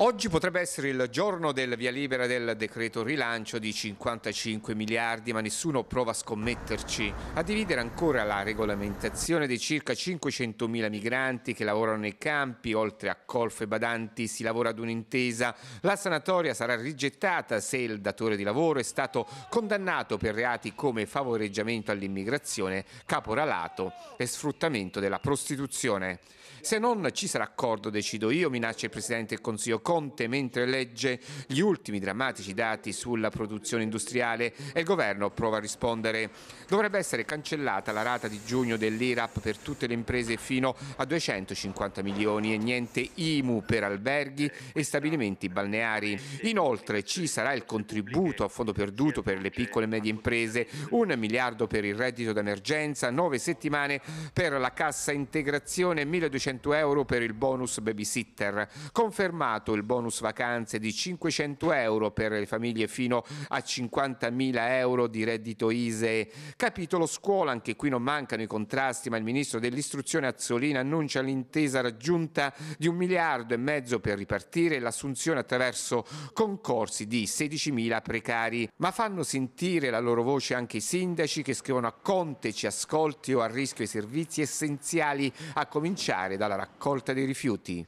Oggi potrebbe essere il giorno del via libera del decreto rilancio di 55 miliardi, ma nessuno prova a scommetterci, a dividere ancora la regolamentazione dei circa 500 mila migranti che lavorano nei campi, oltre a colf e badanti si lavora ad un'intesa. La sanatoria sarà rigettata se il datore di lavoro è stato condannato per reati come favoreggiamento all'immigrazione, caporalato e sfruttamento della prostituzione. Se non ci sarà accordo, decido io, minaccia il Presidente del Consiglio Conte mentre legge gli ultimi drammatici dati sulla produzione industriale e il governo prova a rispondere. Dovrebbe essere cancellata la rata di giugno dell'IRAP per tutte le imprese fino a 250 milioni e niente IMU per alberghi e stabilimenti balneari. Inoltre ci sarà il contributo a fondo perduto per le piccole e medie imprese, un miliardo per il reddito d'emergenza, nove settimane per la cassa integrazione e 1200 euro per il bonus babysitter. Confermato il bonus vacanze di 500 euro per le famiglie fino a 50.000 euro di reddito ISE. Capitolo scuola, anche qui non mancano i contrasti, ma il ministro dell'istruzione Azzolina annuncia l'intesa raggiunta di un miliardo e mezzo per ripartire l'assunzione attraverso concorsi di 16.000 precari. Ma fanno sentire la loro voce anche i sindaci che scrivono a Conte ci ascolti o a rischio i servizi essenziali, a cominciare dalla raccolta dei rifiuti.